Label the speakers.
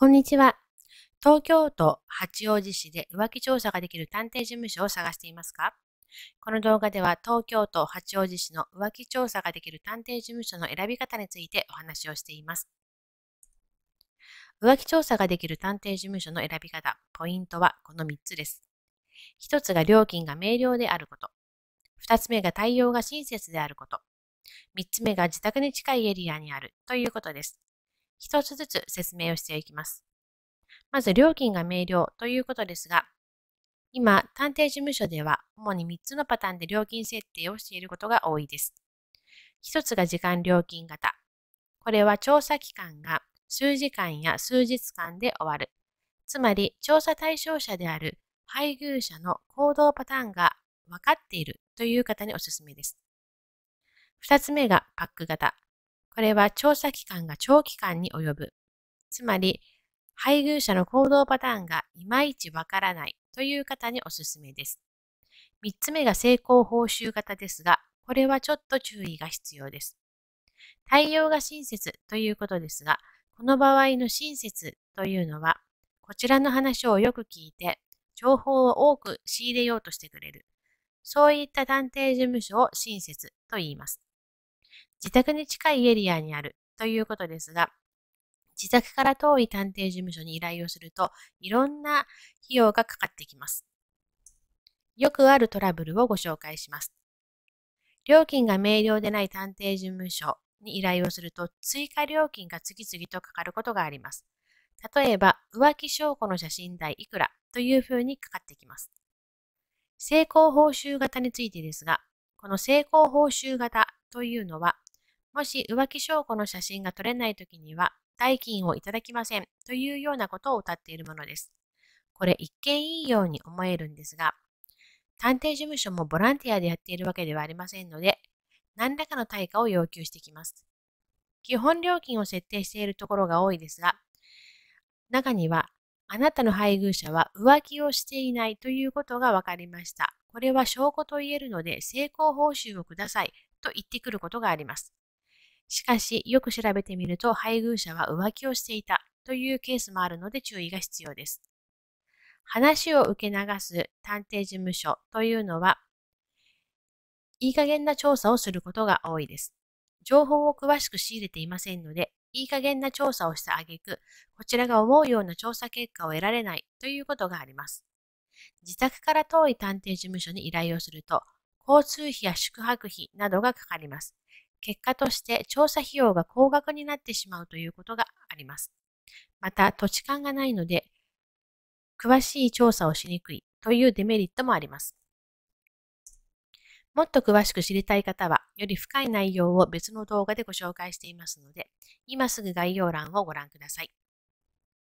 Speaker 1: こんにちは。東京都八王子市で浮気調査ができる探偵事務所を探していますかこの動画では東京都八王子市の浮気調査ができる探偵事務所の選び方についてお話をしています。浮気調査ができる探偵事務所の選び方、ポイントはこの3つです。1つが料金が明瞭であること。2つ目が対応が親切であること。3つ目が自宅に近いエリアにあるということです。一つずつ説明をしていきます。まず料金が明瞭ということですが、今、探偵事務所では主に3つのパターンで料金設定をしていることが多いです。1つが時間料金型。これは調査期間が数時間や数日間で終わる。つまり、調査対象者である配偶者の行動パターンが分かっているという方におすすめです。2つ目がパック型。これは調査期間が長期間に及ぶ。つまり、配偶者の行動パターンがいまいちわからないという方におすすめです。3つ目が成功報酬型ですが、これはちょっと注意が必要です。対応が親切ということですが、この場合の親切というのは、こちらの話をよく聞いて、情報を多く仕入れようとしてくれる。そういった探偵事務所を親切と言います。自宅に近いエリアにあるということですが、自宅から遠い探偵事務所に依頼をすると、いろんな費用がかかってきます。よくあるトラブルをご紹介します。料金が明瞭でない探偵事務所に依頼をすると、追加料金が次々とかかることがあります。例えば、浮気証拠の写真代いくらというふうにかかってきます。成功報酬型についてですが、この成功報酬型というのは、もし浮気証拠の写真が撮れない時には、代金をいただきませんというようなことを歌っているものです。これ一見いいように思えるんですが、探偵事務所もボランティアでやっているわけではありませんので、何らかの対価を要求してきます。基本料金を設定しているところが多いですが、中には、あなたの配偶者は浮気をしていないということが分かりました。これは証拠と言えるので成功報酬をくださいと言ってくることがあります。しかし、よく調べてみると配偶者は浮気をしていたというケースもあるので注意が必要です。話を受け流す探偵事務所というのは、いい加減な調査をすることが多いです。情報を詳しく仕入れていませんので、いい加減な調査をした挙句、こちらが思うような調査結果を得られないということがあります。自宅から遠い探偵事務所に依頼をすると、交通費や宿泊費などがかかります。結果として調査費用が高額になってしまうということがあります。また、土地勘がないので、詳しい調査をしにくいというデメリットもあります。もっと詳しく知りたい方は、より深い内容を別の動画でご紹介していますので、今すぐ概要欄をご覧ください。